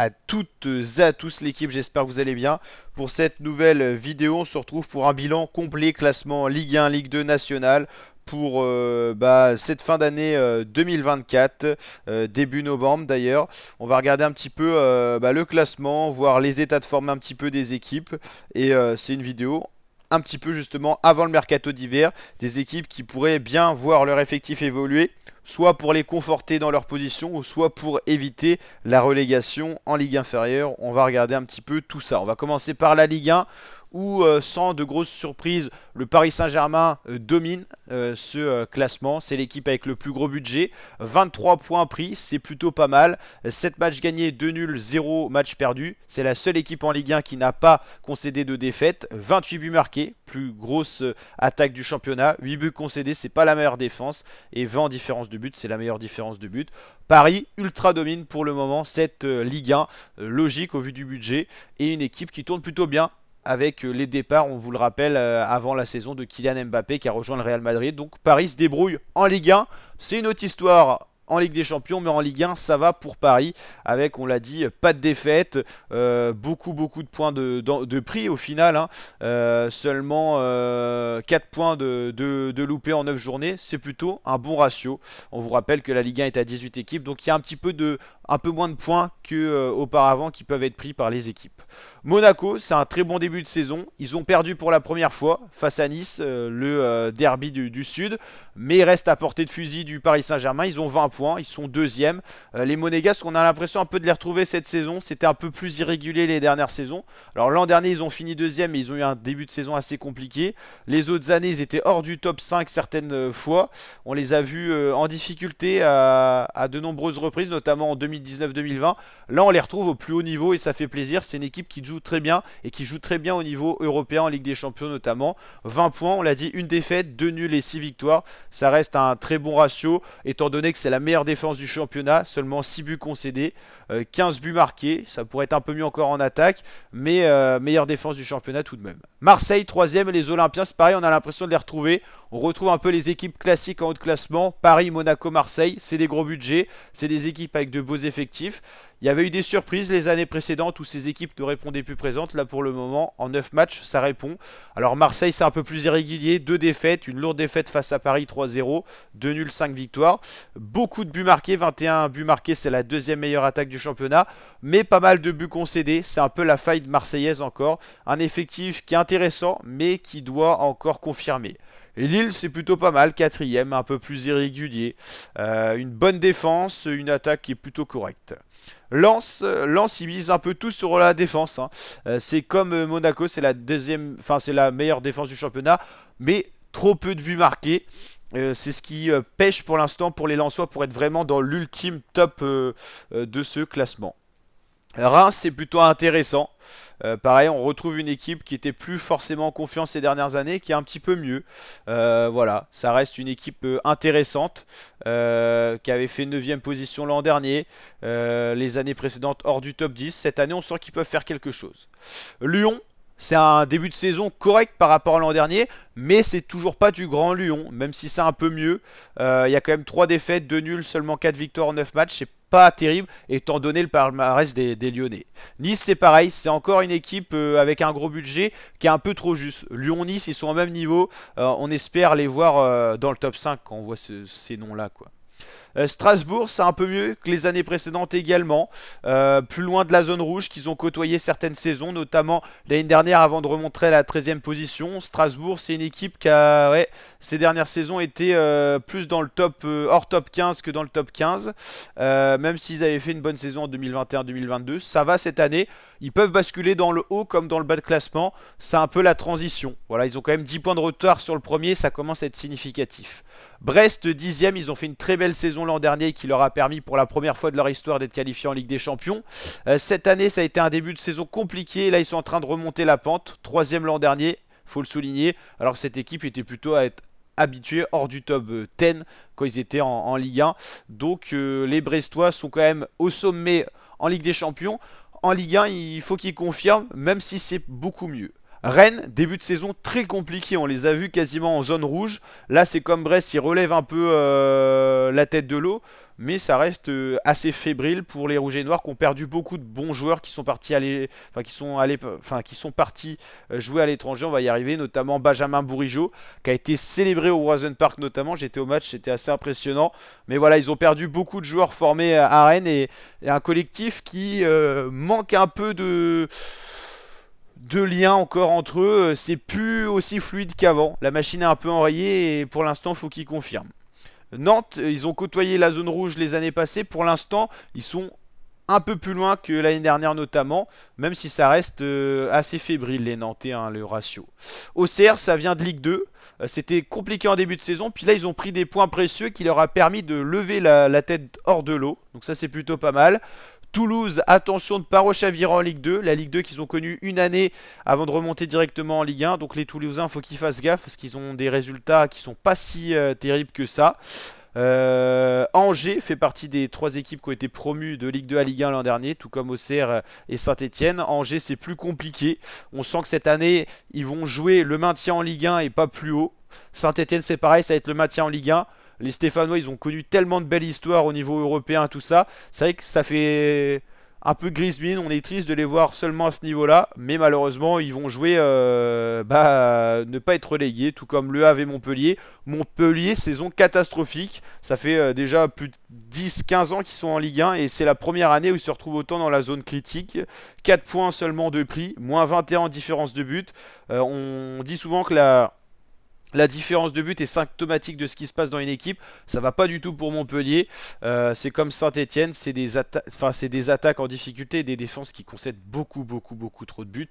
à toutes et à tous l'équipe, j'espère que vous allez bien. Pour cette nouvelle vidéo, on se retrouve pour un bilan complet, classement Ligue 1, Ligue 2 nationale pour euh, bah, cette fin d'année 2024, euh, euh, début novembre d'ailleurs. On va regarder un petit peu bah, le classement, voir les états de forme un petit peu des équipes et c'est une vidéo un petit peu justement avant le mercato d'hiver, des équipes qui pourraient bien voir leur effectif évoluer, soit pour les conforter dans leur position, ou soit pour éviter la relégation en Ligue inférieure. On va regarder un petit peu tout ça. On va commencer par la Ligue 1 où euh, sans de grosses surprises, le Paris Saint-Germain euh, domine euh, ce classement. C'est l'équipe avec le plus gros budget. 23 points pris, c'est plutôt pas mal. 7 matchs gagnés, 2 nuls, 0 matchs perdus. C'est la seule équipe en Ligue 1 qui n'a pas concédé de défaite. 28 buts marqués, plus grosse attaque du championnat. 8 buts concédés, c'est pas la meilleure défense. Et 20 différence de but, c'est la meilleure différence de but. Paris ultra domine pour le moment cette Ligue 1, logique au vu du budget, et une équipe qui tourne plutôt bien avec euh, les départs, on vous le rappelle, euh, avant la saison de Kylian Mbappé qui a rejoint le Real Madrid. Donc Paris se débrouille en Ligue 1. C'est une autre histoire en Ligue des Champions, mais en Ligue 1, ça va pour Paris, avec, on l'a dit, pas de défaite, euh, beaucoup, beaucoup de points de, prix au final, hein. euh, seulement 4 euh, points de, de, loupé en 9 journées, c'est plutôt un bon ratio. On vous rappelle que la Ligue 1 est à 18 équipes, donc il y a un petit peu de, un peu moins de points qu'auparavant qui peuvent être pris par les équipes. Monaco, c'est un très bon début de saison. Ils ont perdu pour la première fois face à Nice, le derby du, Sud mais ils restent à portée de fusil du Paris Saint-Germain. Ils ont 20 points, ils sont deuxièmes. Euh, les Monégasques, on a l'impression un peu de les retrouver cette saison. C'était un peu plus irrégulier les dernières saisons. Alors l'an dernier, ils ont fini deuxième, mais ils ont eu un début de saison assez compliqué. Les autres années, ils étaient hors du top 5 certaines euh, fois. On les a vus euh, en difficulté à, à, de nombreuses reprises, notamment en 2019-2020. Là, on les retrouve au plus haut niveau et ça fait plaisir. C'est une équipe qui joue très bien et qui joue très bien au niveau européen en Ligue des Champions notamment. 20 points, on l'a dit, une défaite, deux nuls et six victoires ça reste un très bon ratio, étant donné que c'est la meilleure défense du championnat, seulement 6 buts concédés, 15 euh, buts marqués, ça pourrait être un peu mieux encore en attaque, mais euh, meilleure défense du championnat tout de même. Marseille, troisième, et les Olympiens, c'est pareil, on a l'impression de les retrouver, on retrouve un peu les équipes classiques en haut de classement. Paris, Monaco, Marseille, c'est des gros budgets, c'est des équipes avec de beaux effectifs. Il y avait eu des surprises les années précédentes où ces équipes ne répondaient plus présentes. Là pour le moment, en 9 matchs, ça répond. Alors Marseille, c'est un peu plus irrégulier. Deux défaites, une lourde défaite face à Paris 3-0, 2 nuls, 5 victoires. Beaucoup de buts marqués, 21 buts marqués, c'est la deuxième meilleure attaque du championnat. Mais pas mal de buts concédés, c'est un peu la faille marseillaise encore. Un effectif qui est intéressant, mais qui doit encore confirmer. Lille, c'est plutôt pas mal, quatrième, un peu plus irrégulier. Euh, une bonne défense, une attaque qui est plutôt correcte. Lens, euh, il mise un peu tout sur la défense. Hein. Euh, c'est comme Monaco, c'est la deuxième, enfin c'est la meilleure défense du championnat, mais trop peu de buts marqués. c'est ce qui pêche pour l'instant pour les Lensois pour être vraiment dans l'ultime top de ce classement. Reims, c'est plutôt intéressant. Euh, pareil, on retrouve une équipe qui était plus forcément en confiance ces dernières années, qui est un petit peu mieux. Euh, voilà, ça reste une équipe euh, intéressante, qui avait fait 9ème position l'an dernier, les années précédentes hors du top 10. Cette année, on sent qu'ils peuvent faire quelque chose. Lyon, c'est un début de saison correct par rapport à l'an dernier, mais c'est toujours pas du grand Lyon, même si c'est un peu mieux. Il y a quand même 3 défaites, 2 nuls, seulement 4 victoires en 9 matchs, pas terrible, étant donné le palmarès des, Lyonnais. Nice, c'est pareil, c'est encore une équipe euh, avec un gros budget qui est un peu trop juste. Lyon-Nice, ils sont au même niveau. Euh, on espère les voir euh, dans le top 5 quand on voit ces noms-là, quoi. Euh, Strasbourg, c'est un peu mieux que les années précédentes également. Euh, plus loin de la zone rouge qu'ils ont côtoyé certaines saisons, notamment l'année dernière avant de remonter à la 13e position. Strasbourg, c'est une équipe qui a, ces dernières saisons, été euh, plus dans le top, hors top 15 que dans le top 15. même s'ils avaient fait une bonne saison en 2021-2022, ça va cette année. Ils peuvent basculer dans le haut comme dans le bas de classement. C'est un peu la transition. Voilà, ils ont quand même 10 points de retard sur le premier, ça commence à être significatif. Brest, 10e, ils ont fait une très belle saison l'an dernier qui leur a permis pour la première fois de leur histoire d'être qualifiés en Ligue des Champions. Euh, cette année, ça a été un début de saison compliqué. Là, ils sont en train de remonter la pente. Troisième l'an dernier, faut le souligner. Alors que cette équipe était plutôt à être Habituée hors du top 10 euh, quand ils étaient en, Ligue 1. Donc euh, les Brestois sont quand même au sommet en Ligue des Champions. En Ligue 1, il faut qu'ils confirment, même si c'est beaucoup mieux. Rennes, début de saison très compliqué, on les a vus quasiment en zone rouge. Là, c'est comme Brest, ils relèvent un peu euh, la tête de l'eau, mais ça reste euh, assez fébrile pour les Rouges et Noirs qui ont perdu beaucoup de bons joueurs qui sont partis aller, enfin qui sont allés, enfin qui sont partis euh, jouer à l'étranger. On va y arriver, notamment Benjamin Bourigeau qui a été célébré au Garden Park notamment. J'étais au match, c'était assez impressionnant. Mais voilà, ils ont perdu beaucoup de joueurs formés à Rennes et, un collectif qui manque un peu de deux liens encore entre eux. Euh, c'est plus aussi fluide qu'avant. La machine est un peu enrayée et pour l'instant, faut qu'ils confirment. Nantes, euh, ils ont côtoyé la zone rouge les années passées. Pour l'instant, ils sont un peu plus loin que l'année dernière notamment, même si ça reste euh, assez fébrile les Nantais, hein, le ratio. OCR, ça vient de Ligue 2. C'était compliqué en début de saison, puis là ils ont pris des points précieux qui leur a permis de lever la tête hors de l'eau. Donc ça c'est plutôt pas mal. Toulouse, attention de pas rechavirer en Ligue 2. La Ligue 2 qu'ils ont connue une année avant de remonter directement en Ligue 1. Donc les Toulousains, il faut qu'ils fassent gaffe parce qu'ils ont des résultats qui sont pas si euh, terribles que ça. Euh, Angers fait partie des trois équipes qui ont été promues de Ligue 2 à Ligue 1 l'an dernier, tout comme Auxerre et Saint-Etienne. Angers, c'est plus compliqué. On sent que cette année, ils vont jouer le maintien en Ligue 1 et pas plus haut. Saint-Etienne, c'est pareil, ça va être le maintien en Ligue 1. Les Stéphanois, ils ont connu tellement de belles histoires au niveau européen, tout ça. C'est vrai que ça fait un peu gris mine. On est triste de les voir seulement à ce niveau-là. Mais malheureusement, ils vont jouer euh, bah, ne pas être relégués, tout comme Le Havre et Montpellier. Montpellier, saison catastrophique. Ça fait euh, déjà plus de 10-15 ans qu'ils sont en Ligue 1 et c'est la première année où ils se retrouvent autant dans la zone critique. 4 points seulement de prix, moins 21 en différence de but. Euh, on dit souvent que la la différence de but est symptomatique de ce qui se passe dans une équipe. Ça va pas du tout pour Montpellier. Euh, c'est comme Saint-Etienne, c'est des, attaques en difficulté et des défenses qui concèdent beaucoup, beaucoup, beaucoup trop de buts.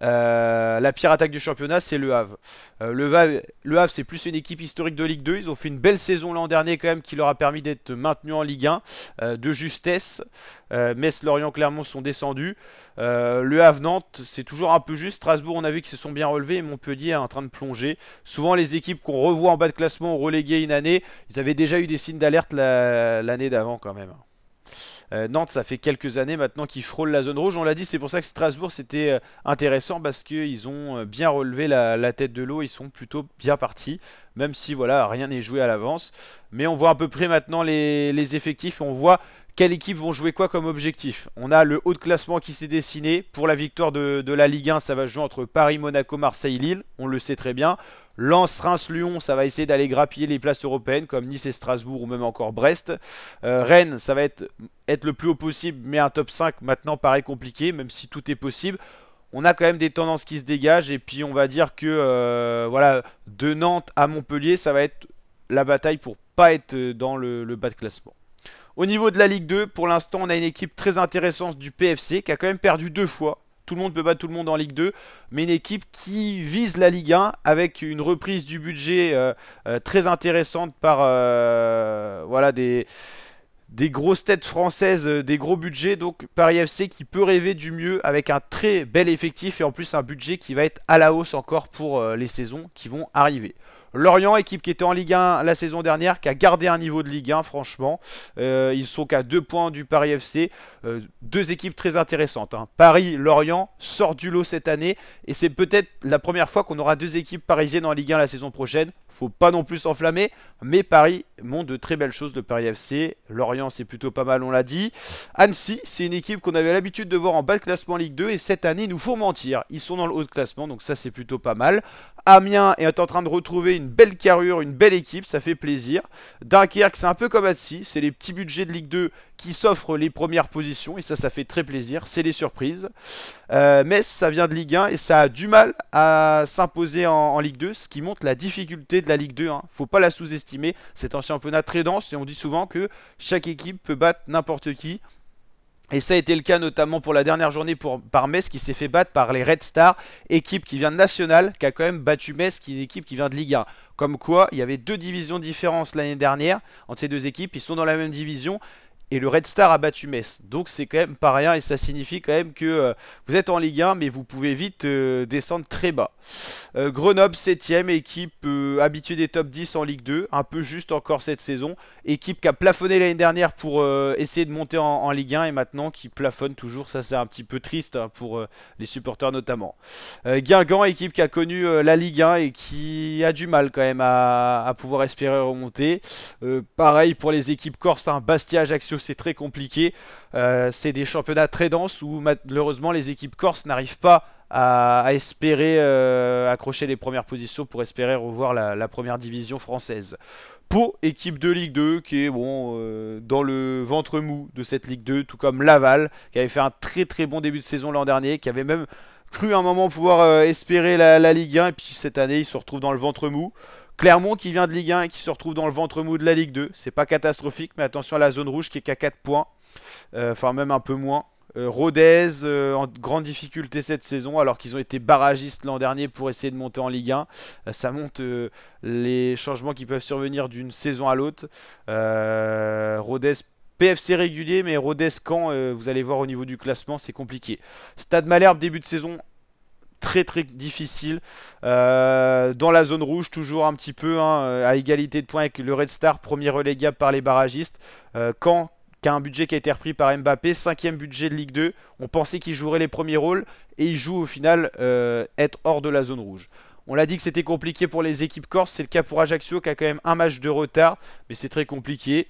Euh, la pire attaque du championnat, c'est le Havre. Euh, le Havre, le Havre c'est plus une équipe historique de Ligue 2. Ils ont fait une belle saison l'an dernier quand même qui leur a permis d'être maintenus en Ligue 1 de justesse. Euh, Metz, Lorient, Clermont sont descendus. Euh, le Havre, Nantes, c'est toujours un peu juste. Strasbourg, on a vu qu'ils se sont bien relevés. Et Montpellier est en train de plonger. Souvent, les équipes qu'on revoit en bas de classement, ont relégué une année, ils avaient déjà eu des signes d'alerte l'année d'avant quand même. Euh, Nantes, ça fait quelques années maintenant qu'ils frôlent la zone rouge. On l'a dit, c'est pour ça que Strasbourg, c'était intéressant parce qu'ils ont bien relevé la, la tête de l'eau. Ils sont plutôt bien partis même si voilà, rien n'est joué à l'avance. Mais on voit à peu près maintenant les, effectifs, on voit quelle équipe vont jouer quoi comme objectif. On a le haut de classement qui s'est dessiné. Pour la victoire de, la Ligue 1, ça va jouer entre Paris, Monaco, Marseille, Lille. On le sait très bien. Lens, Reims, Lyon, ça va essayer d'aller grappiller les places européennes comme Nice et Strasbourg ou même encore Brest. Euh, Rennes, ça va être, être le plus haut possible, mais un top 5 maintenant paraît compliqué, même si tout est possible on a quand même des tendances qui se dégagent. Et puis on va dire que euh, voilà, de Nantes à Montpellier, ça va être la bataille pour pas être dans le, bas de classement. Au niveau de la Ligue 2, pour l'instant, on a une équipe très intéressante du PFC qui a quand même perdu deux fois. Tout le monde peut battre tout le monde en Ligue 2, mais une équipe qui vise la Ligue 1 avec une reprise du budget euh, euh, très intéressante par voilà des, des grosses têtes françaises, euh, des gros budgets. Donc Paris FC qui peut rêver du mieux avec un très bel effectif et en plus un budget qui va être à la hausse encore pour euh, les saisons qui vont arriver. Lorient, équipe qui était en Ligue 1 la saison dernière, qui a gardé un niveau de Ligue 1, franchement. Euh, ils sont qu'à deux points du Paris FC. Euh, deux équipes très intéressantes. Hein. Paris, Lorient sort du lot cette année. Et c'est peut-être la première fois qu'on aura deux équipes parisiennes en Ligue 1 la saison prochaine. Faut pas non plus s'enflammer. Mais Paris montre de très belles choses de Paris FC. Lorient, c'est plutôt pas mal, on l'a dit. Annecy, c'est une équipe qu'on avait l'habitude de voir en bas de classement Ligue 2. Et cette année, nous faut mentir. Ils sont dans le haut de classement, donc ça, c'est plutôt pas mal. Amiens est en train de retrouver une belle carrure, une belle équipe, ça fait plaisir. Dunkerque, c'est un peu comme Atsi, c'est les petits budgets de Ligue 2 qui s'offrent les premières positions, et ça, ça fait très plaisir, c'est les surprises. Euh, Metz, ça vient de Ligue 1, et ça a du mal à s'imposer en, Ligue 2, ce qui montre la difficulté de la Ligue 2. ne hein. Faut pas la sous-estimer, c'est un championnat très dense, et on dit souvent que chaque équipe peut battre n'importe qui. Et ça a été le cas notamment pour la dernière journée pour, par Metz qui s'est fait battre par les Red Stars, équipe qui vient de National, qui a quand même battu Metz, qui est une équipe qui vient de Ligue 1. Comme quoi, il y avait deux divisions différentes l'année dernière entre ces deux équipes, ils sont dans la même division et le Red Star a battu Metz. Donc c'est quand même pas rien et ça signifie quand même que euh, vous êtes en Ligue 1 mais vous pouvez vite euh, descendre très bas. Euh, Grenoble 7ème, équipe habituée des top 10 en Ligue 2, un peu juste encore cette saison. Équipe qui a plafonné l'année dernière pour essayer de monter en, Ligue 1 et maintenant qui plafonne toujours. Ça c'est un petit peu triste hein, pour les supporters notamment. Guingamp, équipe qui a connu la Ligue 1 et qui a du mal quand même à, pouvoir espérer remonter. pareil pour les équipes corse un hein, Bastia, c'est très compliqué. Euh, c'est des championnats très denses où malheureusement les équipes corses n'arrivent pas à, espérer euh, accrocher les premières positions pour espérer revoir la, première division française. Pour équipe de Ligue 2, qui est bon euh, dans le ventre mou de cette Ligue 2, tout comme Laval, qui avait fait un très très bon début de saison l'an dernier, qui avait même cru un moment pouvoir espérer la, la Ligue 1, et puis cette année il se retrouve dans le ventre mou. Clermont qui vient de Ligue 1 et qui se retrouve dans le ventre mou de la Ligue 2. C'est pas catastrophique, mais attention à la zone rouge qui est qu'à 4 points. Euh, enfin, même un peu moins. Euh, Rodez euh, en grande difficulté cette saison, alors qu'ils ont été barragistes l'an dernier pour essayer de monter en Ligue 1. ça monte les changements qui peuvent survenir d'une saison à l'autre. Rodez PFC régulier, mais Rodez quand vous allez voir au niveau du classement, c'est compliqué. Stade Malherbe, début de saison très très difficile. Euh, dans la zone rouge, toujours un petit peu, hein, euh, à égalité de points avec le Red Star, premier relégable par les barragistes. Euh, quand qu'un un budget qui a été repris par Mbappé, cinquième budget de Ligue 2. On pensait qu'il jouerait les premiers rôles et il joue au final être hors de la zone rouge. On l'a dit que c'était compliqué pour les équipes corse, c'est le cas pour Ajaccio qui a quand même un match de retard, mais c'est très compliqué.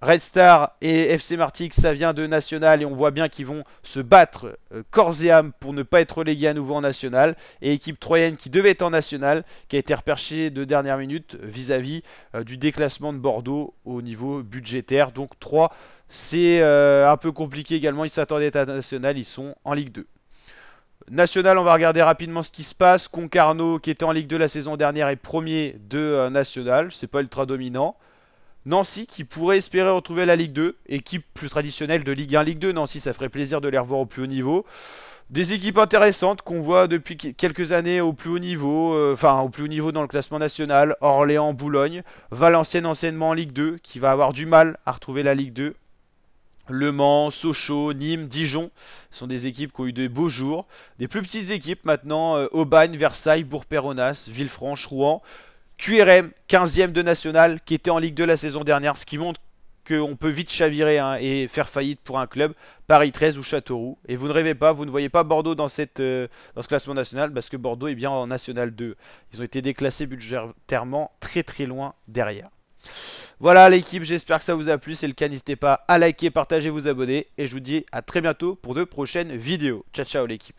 Red Star et FC Martigues, ça vient de National et on voit bien qu'ils vont se battre euh, corps et âme pour ne pas être relégués à nouveau en National. Et équipe troyenne qui devait être en National, qui a été reperchée de dernière minute vis-à-vis euh, du déclassement de Bordeaux au niveau budgétaire. Donc 3, c'est euh, un peu compliqué également, ils s'attendaient à National, ils sont en Ligue 2. National, on va regarder rapidement ce qui se passe. Concarneau, qui était en Ligue 2 la saison dernière, est premier de euh, National. C'est pas ultra dominant. Nancy, qui pourrait espérer retrouver la Ligue 2. Équipe plus traditionnelle de Ligue 1, Ligue 2. Nancy, ça ferait plaisir de les revoir au plus haut niveau. Des équipes intéressantes qu'on voit depuis quelques années au plus haut niveau, euh, enfin au plus haut niveau dans le classement national, Orléans, Boulogne, Valenciennes anciennement en Ligue 2, qui va avoir du mal à retrouver la Ligue 2 le Mans, Sochaux, Nîmes, Dijon sont des équipes qui ont eu de beaux jours. Des plus petites équipes maintenant, euh, Aubagne, Versailles, Bourg-Péronas, Villefranche, Rouen. QRM, 15e de national, qui était en Ligue 2 la saison dernière, ce qui montre qu'on peut vite chavirer hein, et faire faillite pour un club, Paris 13 ou Châteauroux. Et vous ne rêvez pas, vous ne voyez pas Bordeaux dans, cette, euh, dans ce classement national parce que Bordeaux est bien en National 2. Ils ont été déclassés budgétairement très très loin derrière. Voilà l'équipe, j'espère que ça vous a plu. C'est le cas, n'hésitez pas à liker, partager, vous abonner. Et je vous dis à très bientôt pour de prochaines vidéos. Ciao, ciao l'équipe.